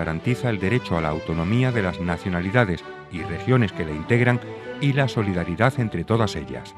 garantiza el derecho a la autonomía de las nacionalidades y regiones que la integran y la solidaridad entre todas ellas.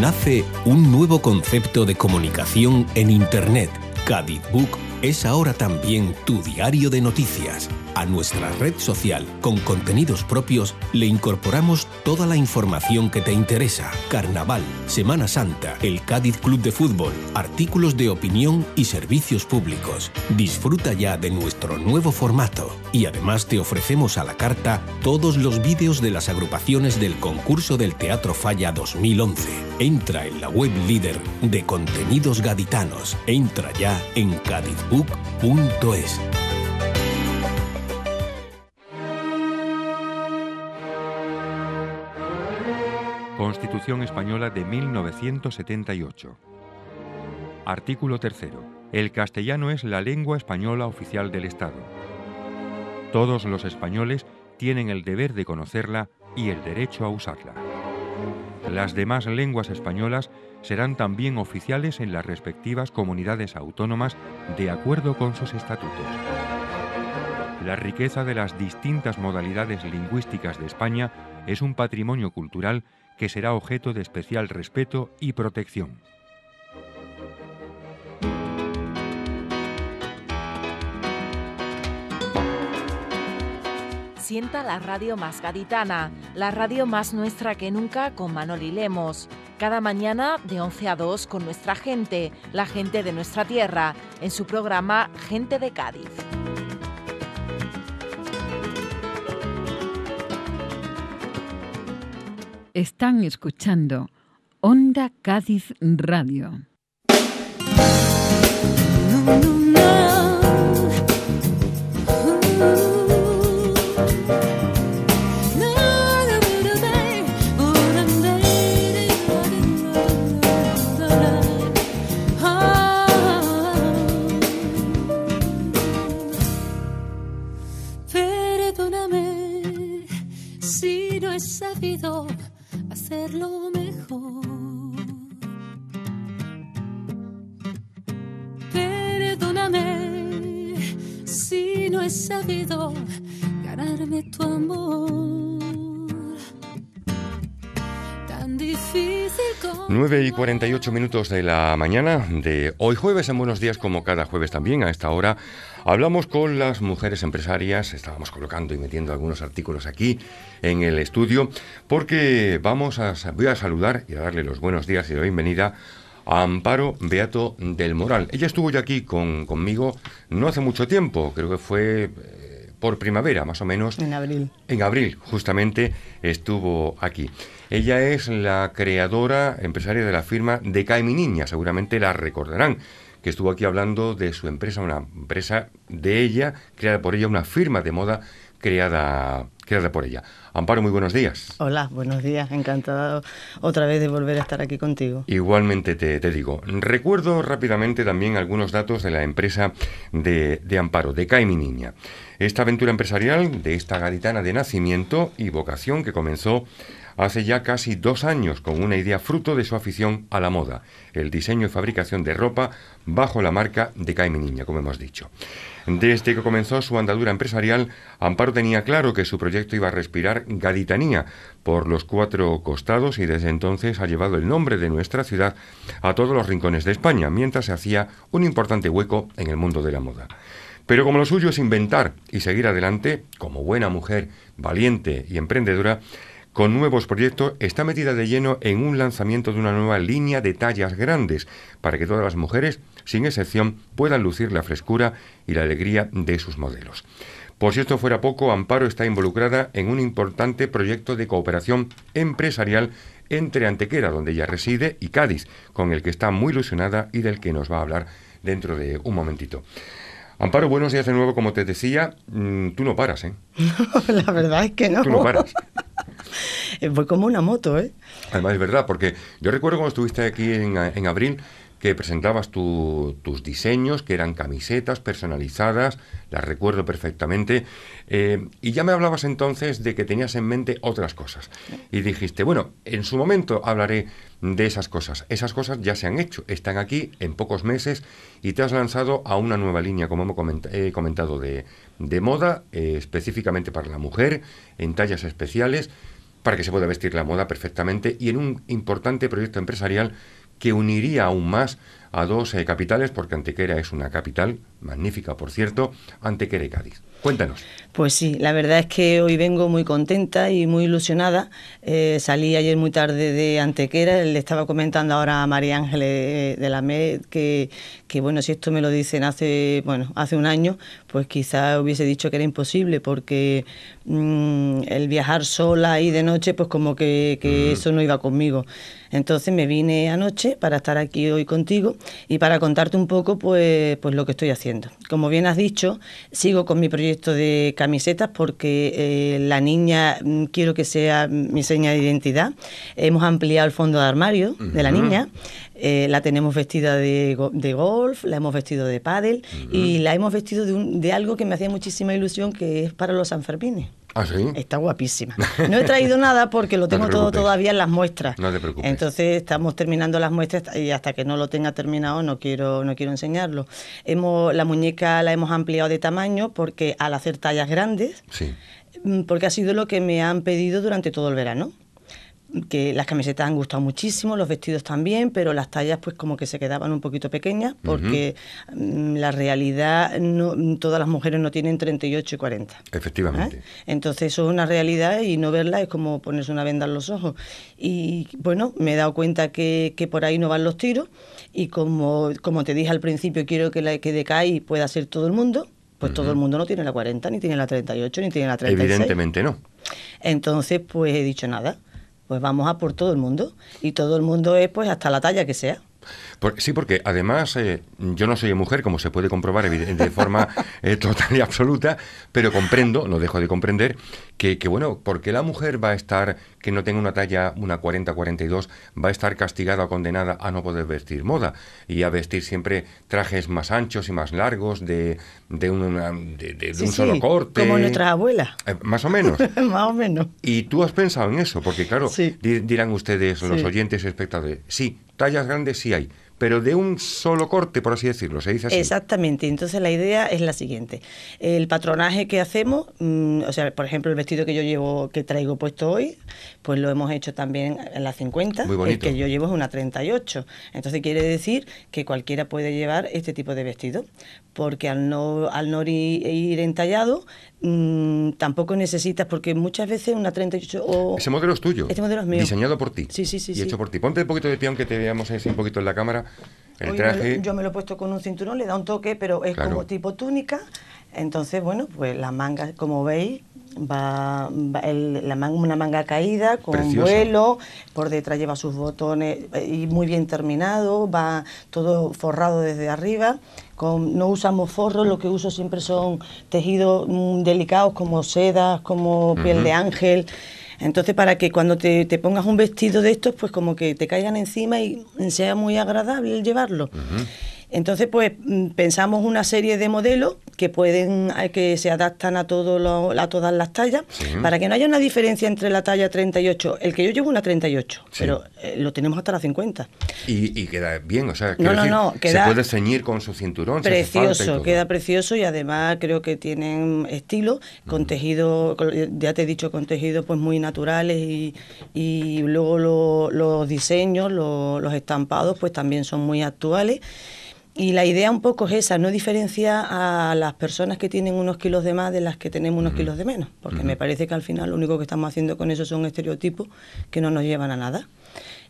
Nace un nuevo concepto de comunicación en Internet. Cadiz Book es ahora también tu diario de noticias a nuestra red social con contenidos propios le incorporamos toda la información que te interesa. Carnaval, Semana Santa, el Cádiz Club de Fútbol, artículos de opinión y servicios públicos. Disfruta ya de nuestro nuevo formato y además te ofrecemos a la carta todos los vídeos de las agrupaciones del concurso del Teatro Falla 2011. Entra en la web líder de contenidos gaditanos. Entra ya en cadizbook.es. Constitución Española de 1978. Artículo 3. El castellano es la lengua española oficial del Estado. Todos los españoles tienen el deber de conocerla y el derecho a usarla. Las demás lenguas españolas serán también oficiales en las respectivas comunidades autónomas de acuerdo con sus estatutos. La riqueza de las distintas modalidades lingüísticas de España es un patrimonio cultural que será objeto de especial respeto y protección. Sienta la radio más gaditana, la radio más nuestra que nunca con Manoli Lemos. Cada mañana de 11 a 2 con nuestra gente, la gente de nuestra tierra, en su programa Gente de Cádiz. Están escuchando Onda Cádiz Radio. Perdóname si no he sabido lo mejor. Perdóname si no he sabido ganarme tu amor. 9 y 48 minutos de la mañana de hoy jueves en Buenos Días, como cada jueves también a esta hora, hablamos con las mujeres empresarias, estábamos colocando y metiendo algunos artículos aquí en el estudio, porque vamos a, voy a saludar y a darle los buenos días y la bienvenida a Amparo Beato del Moral. Ella estuvo ya aquí con, conmigo no hace mucho tiempo, creo que fue eh, por primavera, más o menos. En abril. En abril, justamente, estuvo aquí. Ella es la creadora, empresaria de la firma de Mi Niña, seguramente la recordarán que estuvo aquí hablando de su empresa, una empresa de ella, creada por ella, una firma de moda creada, por ella. Amparo, muy buenos días. Hola, buenos días, encantado otra vez de volver a estar aquí contigo. Igualmente te, digo, recuerdo rápidamente también algunos datos de la empresa de, de Amparo, de Cae Mi Niña. Esta aventura empresarial de esta gaditana de nacimiento y vocación que comenzó hace ya casi dos años con una idea fruto de su afición a la moda, el diseño y fabricación de ropa bajo la marca de Caime niña, como hemos dicho. Desde que comenzó su andadura empresarial, Amparo tenía claro que su proyecto iba a respirar gaditanía por los cuatro costados y desde entonces ha llevado el nombre de nuestra ciudad a todos los rincones de España, mientras se hacía un importante hueco en el mundo de la moda. Pero como lo suyo es inventar y seguir adelante, como buena mujer valiente y emprendedora, con nuevos proyectos, está metida de lleno en un lanzamiento de una nueva línea de tallas grandes para que todas las mujeres, sin excepción, puedan lucir la frescura y la alegría de sus modelos. Por si esto fuera poco, Amparo está involucrada en un importante proyecto de cooperación empresarial entre Antequera, donde ella reside, y Cádiz, con el que está muy ilusionada y del que nos va a hablar dentro de un momentito. Amparo, buenos días de nuevo, como te decía, mm, tú no paras, ¿eh? la verdad es que no. no paras. Eh, fue como una moto, ¿eh? Además, es verdad, porque yo recuerdo cuando estuviste aquí en, en abril, que presentabas tus diseños, que eran camisetas personalizadas, las recuerdo perfectamente, eh, y ya me hablabas entonces de que tenías en mente otras cosas. Y dijiste, bueno, en su momento hablaré de esas cosas. Esas cosas ya se han hecho, están aquí en pocos meses y te has lanzado a una nueva línea, como he eh, comentado, de, de moda, eh, específicamente para la mujer, en tallas especiales, para que se pueda vestir la moda perfectamente y en un importante proyecto empresarial que uniría aún más a dos eh, capitales, porque Antequera es una capital magnífica por cierto, Antequera y Cádiz. Cuéntanos. Pues sí, la verdad es que hoy vengo muy contenta y muy ilusionada. Eh, salí ayer muy tarde de Antequera, le estaba comentando ahora a María Ángeles eh, de la MED que, que, bueno, si esto me lo dicen hace, bueno, hace un año, pues quizá hubiese dicho que era imposible, porque mm, el viajar sola y de noche, pues como que, mm. eso no iba conmigo. Entonces me vine anoche para estar aquí hoy contigo y para contarte un poco pues, pues lo que estoy haciendo. Como bien has dicho, sigo con mi proyecto de camisetas porque eh, la niña mm, quiero que sea mi seña de identidad. Hemos ampliado el fondo de armario de la niña. Eh, la tenemos vestida de, golf, la hemos vestido de paddle y la hemos vestido de, de algo que me hacía muchísima ilusión, que es para los Sanfermines. ¿Ah, Está guapísima. No he traído nada porque lo tengo todo todavía en las muestras. No te preocupes. Entonces estamos terminando las muestras y hasta que no lo tenga terminado no quiero, no quiero enseñarlo. Hemos, la muñeca la hemos ampliado de tamaño porque al hacer tallas grandes, mm, porque ha sido lo que me han pedido durante todo el verano que las camisetas han gustado muchísimo, los vestidos también, pero las tallas pues como que se quedaban un poquito pequeñas porque mm, la realidad no, todas las mujeres no tienen 38 y 40. Efectivamente. ¿Eh? Entonces eso es una realidad y no verla es como ponerse una venda en los ojos. Y bueno, me he dado cuenta que, por ahí no van los tiros y como, como te dije al principio, quiero que la que decae pueda ser todo el mundo, pues todo el mundo no tiene la 40, ni tiene la 38, ni tiene la 36. Evidentemente no. Entonces pues he dicho nada pues vamos a por todo el mundo. Y todo el mundo es pues hasta la talla que sea. Sí, porque además eh, yo no soy mujer, como se puede comprobar de forma eh, total y absoluta, pero comprendo, no dejo de comprender, que, bueno, porque la mujer va a estar, que no tenga una talla, una 40-42, va a estar castigada o condenada a no poder vestir moda y a vestir siempre trajes más anchos y más largos, de, de, una, de, un solo corte? Como nuestra abuela. Eh, más o menos. más o menos. Y tú has pensado en eso, porque claro, dirán ustedes, los oyentes y espectadores, sí, tallas grandes sí hay, pero de un solo corte, por así decirlo, se dice así. Exactamente, entonces la idea es la siguiente. El patronaje que hacemos, mm, o sea, por ejemplo, el vestido que yo llevo, que traigo puesto hoy, pues lo hemos hecho también en la 50, el que yo llevo es una 38. Entonces quiere decir que cualquiera puede llevar este tipo de vestido, porque al no, al no ir entallado, Mm, tampoco necesitas, porque muchas veces una 38 o... Ese modelo es tuyo. Este modelo es mío. Diseñado por ti. Sí, sí, sí. Y hecho por ti. Ponte un poquito de peón... ...que te veamos así un poquito en la cámara. El traje... yo me lo he puesto con un cinturón, le da un toque, pero es como tipo túnica. Entonces, bueno, pues las mangas, como veis, va, la una manga caída con vuelo, por detrás lleva sus botones eh, y muy bien terminado, va todo forrado desde arriba. no usamos forro, lo que uso siempre son tejidos mm, delicados como sedas, como piel de ángel. Entonces, para que cuando te, pongas un vestido de estos, pues como que te caigan encima y sea muy agradable llevarlo. Entonces, pues mm, pensamos una serie de modelos que pueden eh, que se adaptan a a todas las tallas para que no haya una diferencia entre la talla 38, el que yo llevo una 38, pero eh, lo tenemos hasta la 50. Y, queda bien, o sea, no, se puede ceñir con su cinturón, precioso, queda precioso y además creo que tienen estilo con mm. tejido, ya te he dicho, con tejidos pues muy naturales y, luego los diseños, los estampados pues también son muy actuales. Y la idea un poco es esa, no diferencia a las personas que tienen unos kilos de más de las que tenemos unos kilos de menos, porque me parece que al final lo único que estamos haciendo con eso son estereotipos que no nos llevan a nada.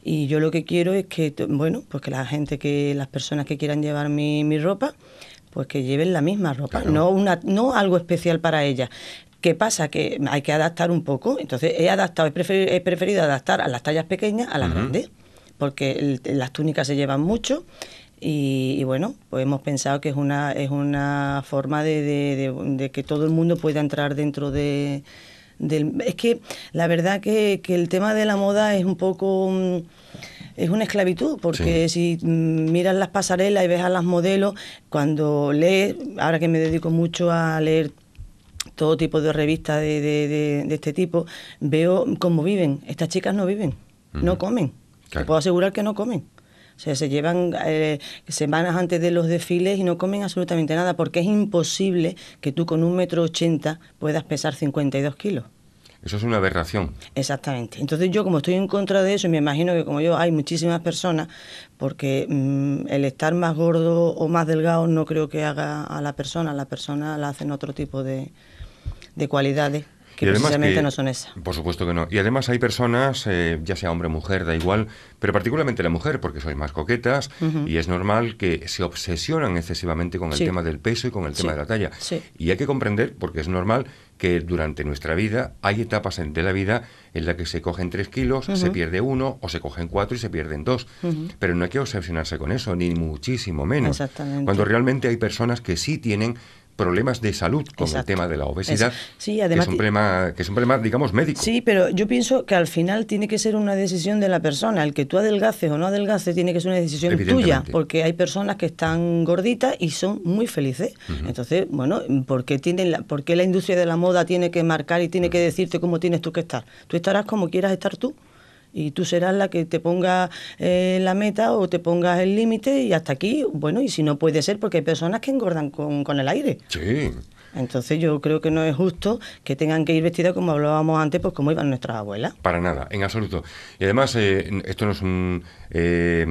Y yo lo que quiero es que, bueno, pues que la gente, que las personas que quieran llevar mi, mi ropa, pues que lleven la misma ropa, no, una, no algo especial para ellas. ¿Qué pasa? Que hay que adaptar un poco. Entonces he adaptado, he preferido, adaptar a las tallas pequeñas a las grandes, porque las túnicas se llevan mucho y, bueno, pues hemos pensado que es una, es una forma de, que todo el mundo pueda entrar dentro de... Del, es que la verdad que, que, el tema de la moda es un poco... Mm, es una esclavitud, porque si mm, miras las pasarelas y ves a las modelos, cuando lees, ahora que me dedico mucho a leer todo tipo de revistas de, este tipo, veo cómo viven. Estas chicas no viven, no comen. Te puedo asegurar que no comen sea, se llevan eh, semanas antes de los desfiles y no comen absolutamente nada porque es imposible que tú con un metro ochenta puedas pesar 52 kilos. Eso es una aberración. Exactamente. Entonces yo como estoy en contra de eso, me imagino que como yo hay muchísimas personas, porque mm, el estar más gordo o más delgado no creo que haga a la persona, la persona la hacen otro tipo de cualidades que y precisamente que, no son esas. Por supuesto que no. Y además hay personas, eh, ya sea hombre o mujer, da igual, pero particularmente la mujer, porque soy más coquetas y es normal que se obsesionan excesivamente con el tema del peso y con el tema de la talla. Y hay que comprender, porque es normal, que durante nuestra vida hay etapas de la vida en la que se cogen tres kilos, se pierde uno o se cogen cuatro y se pierden dos. Pero no hay que obsesionarse con eso, ni muchísimo menos. Exactamente. Cuando realmente hay personas que sí tienen problemas de salud con el tema de la obesidad, que, es un problema, que es un problema, digamos, médico. Sí, pero yo pienso que al final tiene que ser una decisión de la persona. El que tú adelgaces o no adelgaces tiene que ser una decisión tuya, porque hay personas que están gorditas y son muy felices. Entonces, bueno, ¿por qué, tienen la, la industria de la moda tiene que marcar y tiene que decirte cómo tienes tú que estar? Tú estarás como quieras estar tú y tú serás la que te ponga eh, la meta o te pongas el límite y hasta aquí, bueno, y si no puede ser, porque hay personas que engordan con, el aire. Sí. Entonces yo creo que no es justo que tengan que ir vestidas como hablábamos antes, pues como iban nuestras abuelas. Para nada, en absoluto. Y además, eh, esto no es un... Eh,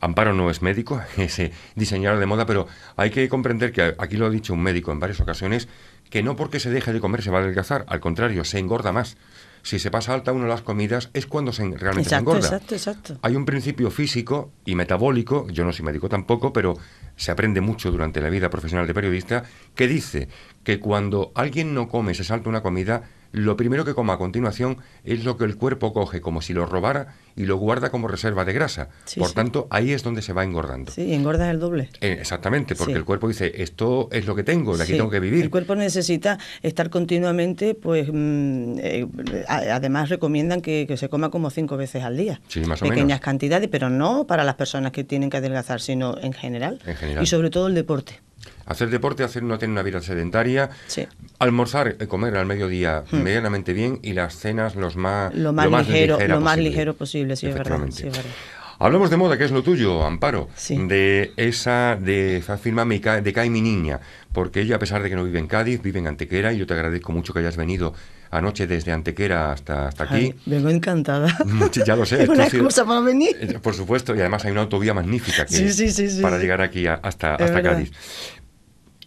amparo no es médico, es eh, de moda, pero hay que comprender que aquí lo ha dicho un médico en varias ocasiones, que no porque se deje de comer se va a adelgazar, al contrario, se engorda más si se pasa alta uno las comidas, es cuando se, realmente se engorda. Exacto, exacto. Hay un principio físico y metabólico, yo no soy médico tampoco, pero se aprende mucho durante la vida profesional de periodista, que dice que cuando alguien no come, se salta una comida, lo primero que coma a continuación es lo que el cuerpo coge como si lo robara y lo guarda como reserva de grasa. Por tanto, ahí es donde se va engordando. Sí, engordas el doble. Eh, exactamente, porque el cuerpo dice, esto es lo que tengo, de aquí tengo que vivir. El cuerpo necesita estar continuamente, pues mm, eh, además recomiendan que, se coma como cinco veces al día. Sí, más Pequeñas cantidades, pero no para las personas que tienen que adelgazar, sino En general. Y sobre todo el deporte. Hacer deporte, hacer no tener una vida sedentaria, almorzar, eh, comer al mediodía hmm. medianamente bien y las cenas los más, lo más, ligero, lo más posible. ligero posible, sí, es verdad. Hablamos de moda, que es lo tuyo, Amparo, sí. de esa, de firma de Cae mi niña, porque ella, a pesar de que no vive en Cádiz, vive en Antequera, y yo te agradezco mucho que hayas venido anoche desde Antequera hasta, aquí. vengo encantada. ya lo sé. es una cosa para venir. Eh, por supuesto, y además hay una autovía magnífica que, para llegar aquí hasta, hasta Cádiz.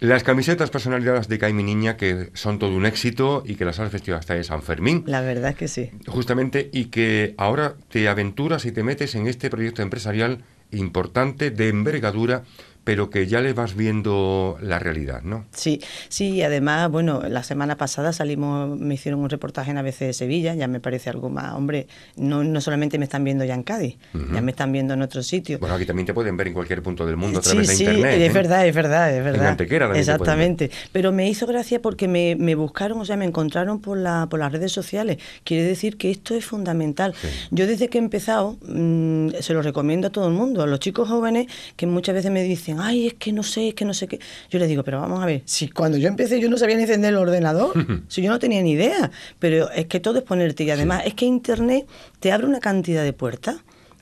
Las camisetas personalizadas de Caimi Niña, que son todo un éxito y que las has vestido hasta de San Fermín. La verdad es que sí. Justamente, y que ahora te aventuras y te metes en este proyecto empresarial importante, de envergadura, pero que ya le vas viendo la realidad, ¿no? Sí, sí, además, bueno, la semana pasada salimos, me hicieron un reportaje en ABC de Sevilla, ya me parece algo más, hombre, no, solamente me están viendo ya en Cádiz, ya me están viendo en otros sitios. Bueno, aquí también te pueden ver en cualquier punto del mundo a través de internet. Sí, es ¿eh? verdad, es verdad, es verdad. Exactamente, pero me hizo gracia porque me, buscaron, o sea, me encontraron por, la, por las redes sociales, quiere decir que esto es fundamental. Yo desde que he empezado, mm, se lo recomiendo a todo el mundo, a los chicos jóvenes que muchas veces me dicen, ay, es que no sé, es que no sé qué. Yo les digo, pero vamos a ver, si cuando yo empecé yo no sabía ni encender el ordenador, si yo no tenía ni idea, pero es que todo es ponerte y además es que Internet te abre una cantidad de puertas.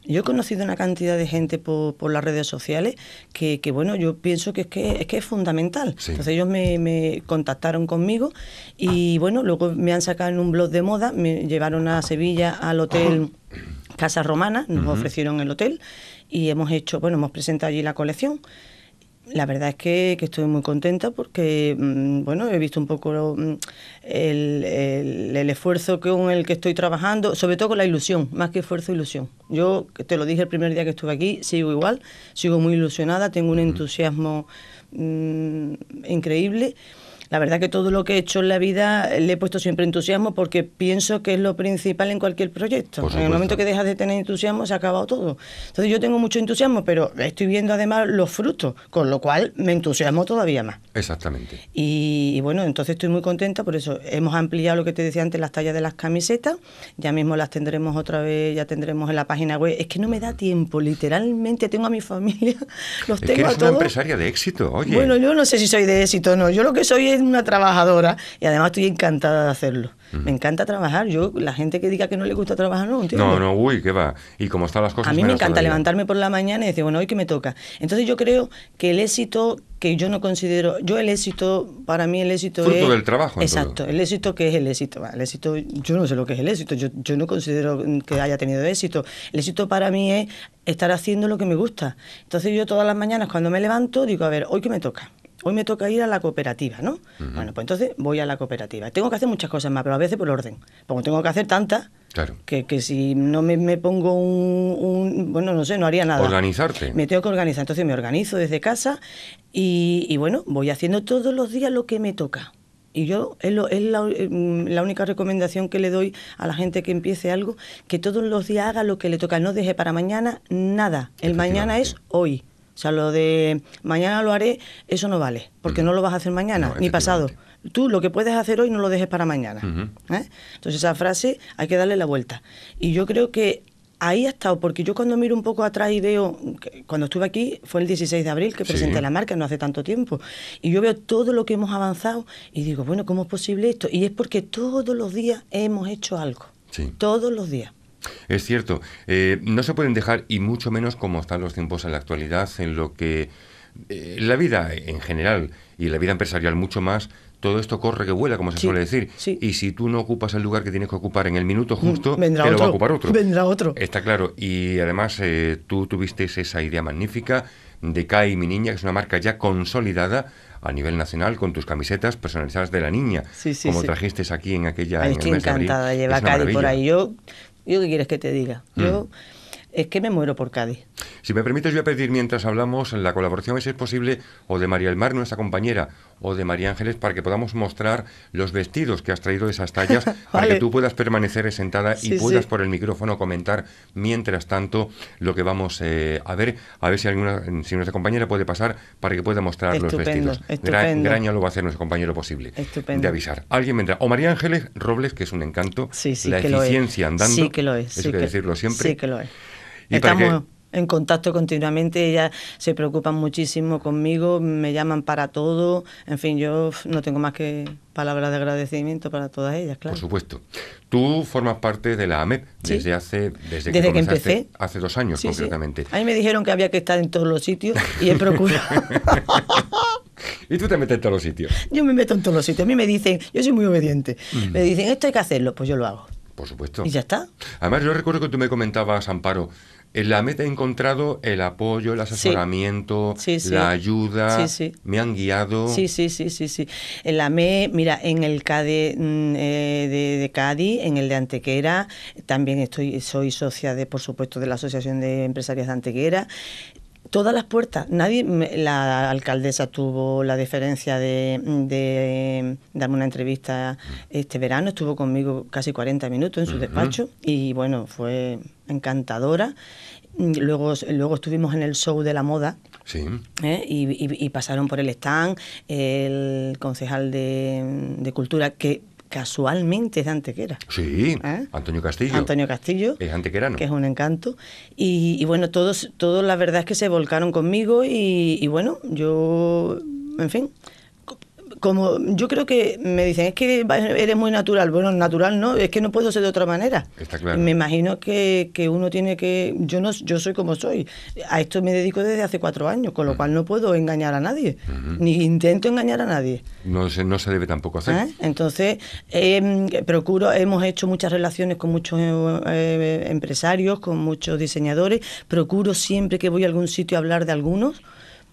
Yo he conocido una cantidad de gente por, las redes sociales que, bueno, yo pienso que es que es, fundamental. Entonces ellos me, contactaron conmigo y, bueno, luego me han sacado en un blog de moda, me llevaron a Sevilla al hotel Casa Romana, nos ofrecieron el hotel y hemos hecho, bueno, hemos presentado allí la colección. La verdad es que, estoy muy contenta porque, mm, bueno, he visto un poco mm, el, esfuerzo con el que estoy trabajando, sobre todo con la ilusión, más que esfuerzo, ilusión. Yo te lo dije el primer día que estuve aquí, sigo igual, sigo muy ilusionada, tengo un entusiasmo mm, increíble. La verdad que todo lo que he hecho en la vida eh, le he puesto siempre entusiasmo porque pienso que es lo principal en cualquier proyecto. En el momento que dejas de tener entusiasmo se ha acabado todo. Entonces yo tengo mucho entusiasmo, pero estoy viendo además los frutos, con lo cual me entusiasmo todavía más. Exactamente. Y, bueno, entonces estoy muy contenta, por eso hemos ampliado lo que te decía antes, las tallas de las camisetas, ya mismo las tendremos otra vez, ya tendremos en la página web. Es que no me da tiempo, literalmente tengo a mi familia, los es tengo que eres una empresaria de éxito, oye. Bueno, yo no sé si soy de éxito o no, yo lo que soy es una trabajadora y además estoy encantada de hacerlo. Me encanta trabajar. Yo, la gente que diga que no le gusta trabajar, no, entiendo. No, no, uy, qué va. Y como están las cosas. A mí me encanta levantarme por la mañana y decir, bueno, hoy que me toca. Entonces yo creo que el éxito que yo no considero, yo el éxito, para mí el éxito Fruto es... del trabajo. Exacto, el éxito que es el éxito. El éxito, yo no sé lo que es el éxito, yo, yo no considero que haya tenido éxito. El éxito para mí es estar haciendo lo que me gusta. Entonces yo todas las mañanas cuando me levanto digo, a ver, hoy que me toca hoy me toca ir a la cooperativa, ¿no? Bueno, pues entonces voy a la cooperativa. Tengo que hacer muchas cosas más, pero a veces por orden. Porque tengo que hacer tantas claro. que, si no me, pongo un, Bueno, no sé, no haría nada. Organizarte. Me tengo que organizar. Entonces me organizo desde casa y, bueno, voy haciendo todos los días lo que me toca. Y yo es, la, la, única recomendación que le doy a la gente que empiece algo, que todos los días haga lo que le toca, no deje para mañana nada. El mañana es hoy. O sea, lo de mañana lo haré, eso no vale, porque no lo vas a hacer mañana ni pasado. Tú lo que puedes hacer hoy no lo dejes para mañana. ¿eh? Entonces esa frase hay que darle la vuelta. Y yo creo que ahí ha estado, porque yo cuando miro un poco atrás y veo, cuando estuve aquí, fue el 16 de abril que presenté la marca, no hace tanto tiempo, y yo veo todo lo que hemos avanzado y digo, bueno, ¿cómo es posible esto? Y es porque todos los días hemos hecho algo. Todos los días. Es cierto, eh, no se pueden dejar y mucho menos como están los tiempos en la actualidad, en lo que eh, la vida en general y la vida empresarial mucho más todo esto corre que vuela, como se suele decir. Y si tú no ocupas el lugar que tienes que ocupar en el minuto justo, mm, vendrá lo otro, va a ocupar otro. Vendrá otro. Está claro. Y además eh, tú tuviste esa idea magnífica de Kai, mi niña, que es una marca ya consolidada a nivel nacional con tus camisetas personalizadas de la niña, como trajiste aquí en aquella... estoy encantada, por ahí. Yo ¿Y qué quieres que te diga? Yo mm. es que me muero por Cádiz. Si me permites, voy a pedir mientras hablamos la colaboración, si es posible, o de María Elmar, nuestra compañera, o de María Ángeles para que podamos mostrar los vestidos que has traído de esas tallas para que tú puedas permanecer sentada y puedas por el micrófono comentar mientras tanto lo que vamos eh, a ver, a ver si alguna si nuestra compañera puede pasar para que pueda mostrar los vestidos. Estupendo. Graña lo va a hacer nuestro compañero posible. Estupendo. De avisar. Alguien vendrá. O María Ángeles Robles, que es un encanto. Sí, sí la eficiencia andando. Sí que lo es. Eso que, que decirlo siempre. Sí que lo es. Y en contacto continuamente, ellas se preocupan muchísimo conmigo, me llaman para todo, en fin, yo no tengo más que palabras de agradecimiento para todas ellas, claro. Por supuesto. Tú formas parte de la AMEP desde hace desde, que, empecé hace dos años concretamente. A mí me dijeron que había que estar en todos los sitios y he procurado. y tú te metes en todos los sitios. Yo me meto en todos los sitios. A mí me dicen, yo soy muy obediente. Me dicen esto hay que hacerlo, pues yo lo hago. Por supuesto. Y ya está. Además, yo recuerdo que tú me comentabas, Amparo, en la meta he encontrado el apoyo, el asesoramiento, la ayuda, me han guiado. Sí, sí, sí, sí, sí. En la ME, mira, en el CADE mm, eh, de, Cádiz, en el de Antequera, también estoy, soy socia de, por supuesto, de la Asociación de Empresarias de Antequera todas las puertas. Nadie, la alcaldesa tuvo la deferencia de, darme una entrevista este verano, estuvo conmigo casi 40 minutos en su despacho y bueno, fue encantadora. Luego, luego estuvimos en el show de la moda. ¿eh? Y, pasaron por el stand el concejal de, Cultura, que casualmente es de Antequera. Sí, ¿Eh? Antonio Castillo. Antonio Castillo. Es antequerano. Que es un encanto. Y, bueno, todos, todos la verdad es que se volcaron conmigo y, y bueno, yo, en fin, como yo creo que me dicen, es que eres muy natural. Bueno, natural no, es que no puedo ser de otra manera. Está claro. Me imagino que, uno tiene que. Yo no yo soy como soy. A esto me dedico desde hace cuatro años, con lo mm. cual no puedo engañar a nadie, ni intento engañar a nadie. No se, no se debe tampoco hacer. ¿Eh? Entonces, em, procuro, hemos hecho muchas relaciones con muchos eh, eh, empresarios, con muchos diseñadores. Procuro siempre que voy a algún sitio hablar de algunos,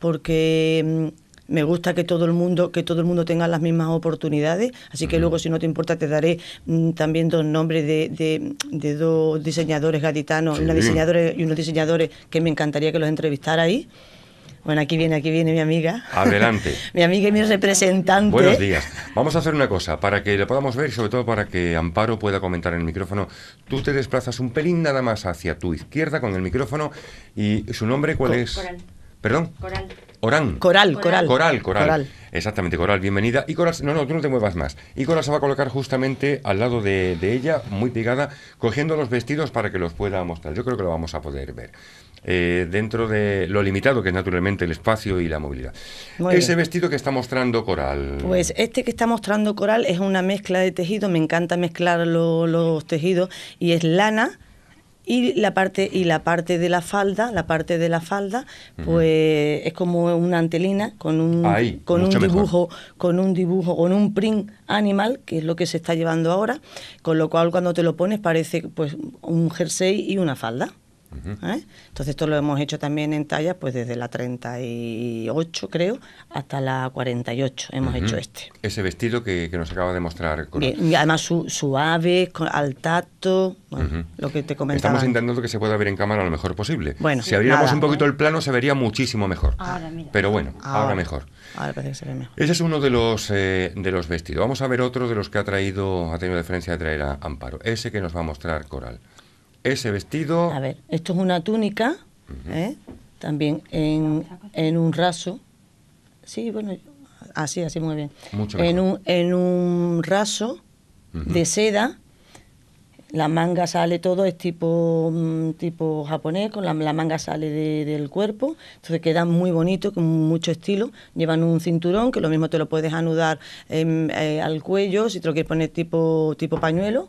porque em, me gusta que todo el mundo que todo el mundo tenga las mismas oportunidades así que luego si no te importa te daré mm, también dos nombres de, de, dos diseñadores gaditanos una diseñadora y unos diseñadores que me encantaría que los entrevistara ahí bueno, aquí viene, aquí viene mi amiga. Adelante. mi amiga y mi representante. Buenos días. Vamos a hacer una cosa, para que la podamos ver y sobre todo para que Amparo pueda comentar en el micrófono. Tú te desplazas un pelín nada más hacia tu izquierda con el micrófono y su nombre, ¿cuál es? Coral. ¿Perdón? Coral. Orán. Coral, coral. Coral, coral. Exactamente, Coral, bienvenida. Y Coral, no, no, tú no te muevas más. Y Coral se va a colocar justamente al lado de, ella, muy pegada, cogiendo los vestidos para que los pueda mostrar. Yo creo que lo vamos a poder ver. Eh, dentro de lo limitado que es naturalmente el espacio y la movilidad. Ese vestido que está mostrando Coral. Pues este que está mostrando Coral es una mezcla de tejidos, me encanta mezclar los tejidos y es lana y la parte y la parte de la falda la parte de la falda pues es como una antelina con un con un dibujo con un dibujo con un print animal que es lo que se está llevando ahora con lo cual cuando te lo pones parece pues un jersey y una falda ¿Eh? Entonces esto lo hemos hecho también en tallas pues desde la 38 creo hasta la 48 hemos hecho este. Ese vestido que, nos acaba de mostrar. además suave, al tacto, lo que te comentaba. Estamos intentando que se pueda ver en cámara lo mejor posible. si abriéramos un poquito el plano se vería muchísimo mejor. Ahora, mira. Pero bueno, ahora, mejor. Ahora parece que mejor. Ese es uno de los, eh, de los vestidos. Vamos a ver otro de los que ha traído, ha tenido la diferencia de traer a Amparo. Ese que nos va a mostrar Coral ese vestido. A ver, esto es una túnica, ¿eh? también en, un raso. Sí, bueno, así, así muy bien. en, un, en un raso de seda la manga sale todo, es tipo, mm, tipo japonés, con la, manga sale del cuerpo, entonces queda muy bonito, con mucho estilo. Llevan un cinturón que lo mismo te lo puedes anudar eh, al cuello, si te lo quieres poner tipo, tipo pañuelo,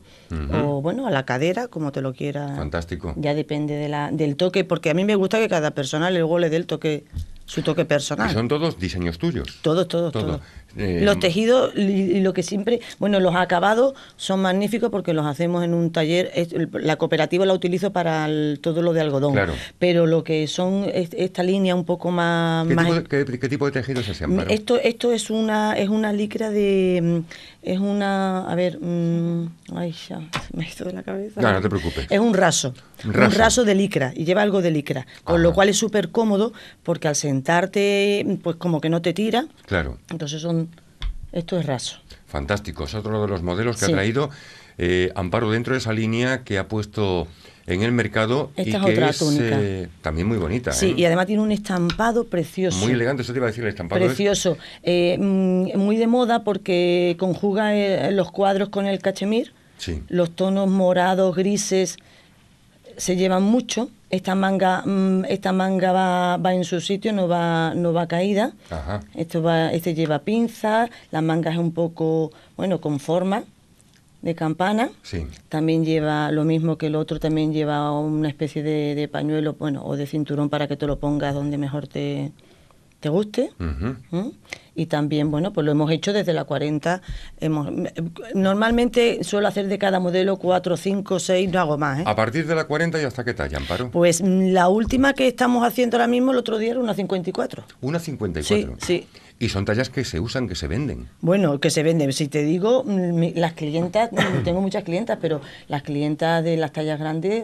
o bueno, a la cadera, como te lo quieras. Fantástico. Ya depende la, del toque, porque a mí me gusta que cada persona le dé el toque su toque personal. Y son todos diseños tuyos. Todos, todos, todos. Eh, los tejidos y lo que siempre, bueno, los acabados son magníficos porque los hacemos en un taller. la cooperativa la utilizo para todo lo de algodón, claro. pero lo que son esta línea un poco más. ¿Qué, tipo, de, qué, tejidos se hacen? Mm, esto, esto es una es una licra de mm, es una a ver, mm, ay ya se me ido de la cabeza. No, no te preocupes. Es un raso, un raso de licra y lleva algo de licra, con lo cual es súper cómodo porque al sentarte pues como que no te tira. Claro. Entonces son esto es raso. Fantástico, es otro de los modelos que ha traído eh, Amparo dentro de esa línea que ha puesto en el mercado y que es, eh, también muy bonita. Sí, ¿eh? y además tiene un estampado precioso. Muy elegante, eso te iba a decir, el estampado. Precioso, mm, muy de moda porque conjuga los cuadros con el cachemir, sí. los tonos morados, grises, se llevan mucho. Esta manga, mm, esta manga va, va en su sitio, no va, no va caída. Esto va, este lleva pinzas, la manga es un poco, bueno, con forma de campana. También lleva lo mismo que el otro, también lleva una especie de, pañuelo, bueno, o de cinturón para que te lo pongas donde mejor te, te guste y también, bueno, pues lo hemos hecho desde la 40. Hemos, normalmente suelo hacer de cada modelo 4, 5, 6, no hago más. ¿eh? ¿A partir de la 40 y hasta qué talla, Amparo? Pues mm, la última que estamos haciendo ahora mismo el otro día era una 54. ¿Una 54? Sí, sí. Y son tallas que se usan, que se venden. Bueno, que se venden. Si te digo, mm, las clientas, mm, tengo muchas clientas, pero las clientas de las tallas grandes,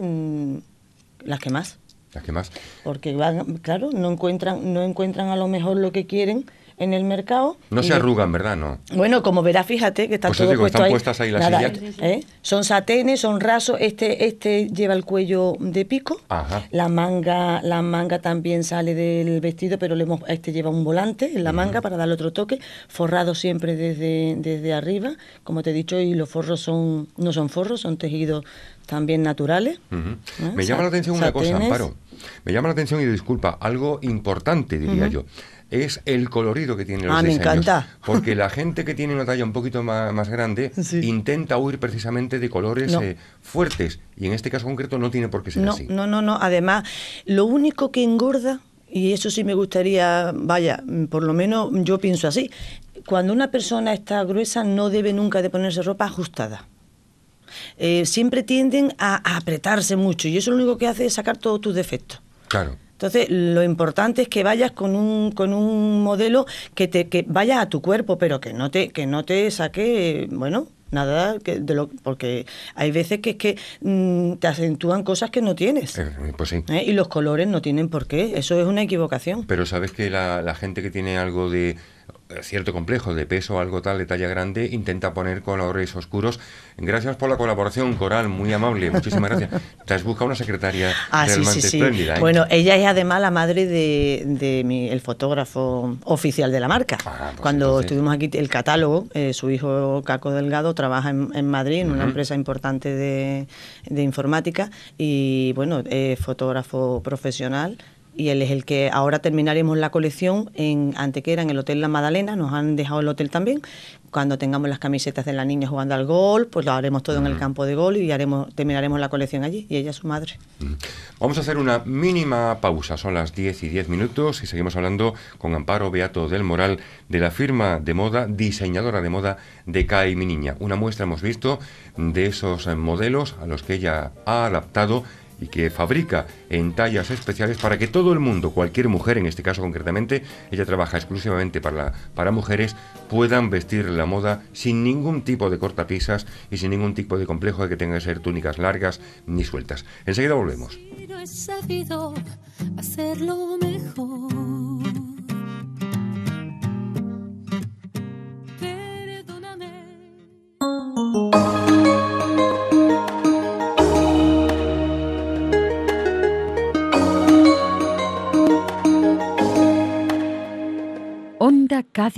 las que más. Las que más. Porque van, claro, no encuentran, no encuentran a lo mejor lo que quieren en el mercado. No se arrugan, ¿verdad? No. Bueno, como verás, fíjate que está pues todo están puestas ahí las sillas. ¿eh? ¿Eh? Son satenes, son rasos. Este, este lleva el cuello de pico. Ajá. La manga, la manga también sale del vestido, pero le hemos, este lleva un volante en la manga para darle otro toque, forrado siempre desde, desde arriba, como te he dicho, y los forros son, no son forros, son tejidos también naturales. ¿Eh? Me llama la atención una cosa, Amparo. Me llama la atención y disculpa, algo importante diría yo es el colorido que tiene los ah, me encanta. Porque la gente que tiene una talla un poquito más, grande intenta huir precisamente de colores eh, fuertes. Y en este caso concreto no tiene por qué ser así. No, no, no. Además, lo único que engorda, y eso sí me gustaría, vaya, por lo menos yo pienso así, cuando una persona está gruesa no debe nunca de ponerse ropa ajustada. Eh, siempre tienden a, a apretarse mucho y eso lo único que hace es sacar todos tus defectos. Claro. Entonces, lo importante es que vayas con un, con un modelo que te que vaya a tu cuerpo, pero que no te, que no te saque, bueno, nada de lo porque hay veces que es que mm, te acentúan cosas que no tienes eh, pues sí. ¿Eh? y los colores no tienen por qué eso es una equivocación pero sabes que la gente que tiene algo de eh, cierto complejo de peso, algo tal, de talla grande, intenta poner colores oscuros. Gracias por la colaboración, Coral, muy amable, muchísimas gracias. Te has una secretaria ah, sí, sí, espléndida. ¿eh? Bueno, ella es además la madre de, el fotógrafo oficial de la marca. Ah, pues Cuando estuvimos aquí, el catálogo, eh, su hijo Caco Delgado trabaja en, Madrid, en una empresa importante de, de informática, y bueno, es fotógrafo profesional y él es el que ahora terminaremos la colección en Antequera, en el Hotel La Madalena, nos han dejado el hotel también. Cuando tengamos las camisetas de la niña jugando al gol, pues lo haremos todo en el mm. campo de gol y haremos, terminaremos la colección allí, y ella es su madre. Mm. Vamos a hacer una mínima pausa, son las 10 y 10 minutos, y seguimos hablando con Amparo Beato del Moral de la firma de moda, diseñadora de moda de y Mi Niña. Una muestra hemos visto de esos modelos a los que ella ha adaptado y que fabrica en tallas especiales para que todo el mundo, cualquier mujer en este caso concretamente, ella trabaja exclusivamente para, para mujeres, puedan vestir la moda sin ningún tipo de cortapisas y sin ningún tipo de complejo de que tengan que ser túnicas largas ni sueltas. Enseguida volvemos. casi